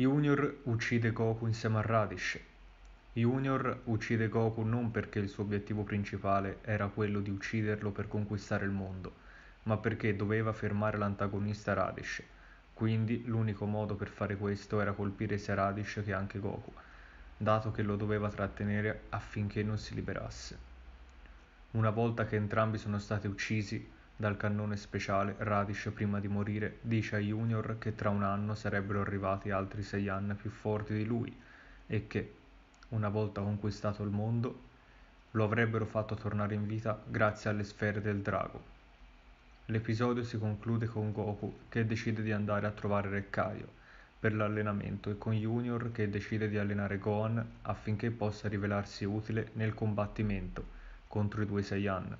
Junior uccide Goku insieme a Radish. Junior uccide Goku non perché il suo obiettivo principale era quello di ucciderlo per conquistare il mondo, ma perché doveva fermare l'antagonista Radish. Quindi l'unico modo per fare questo era colpire sia Radish che anche Goku, dato che lo doveva trattenere affinché non si liberasse. Una volta che entrambi sono stati uccisi, dal cannone speciale Radish prima di morire dice a Junior che tra un anno sarebbero arrivati altri sei anni più forti di lui e che, una volta conquistato il mondo, lo avrebbero fatto tornare in vita grazie alle sfere del drago. L'episodio si conclude con Goku che decide di andare a trovare Rekkaio per l'allenamento e con Junior che decide di allenare Gohan affinché possa rivelarsi utile nel combattimento contro i due Saiyan.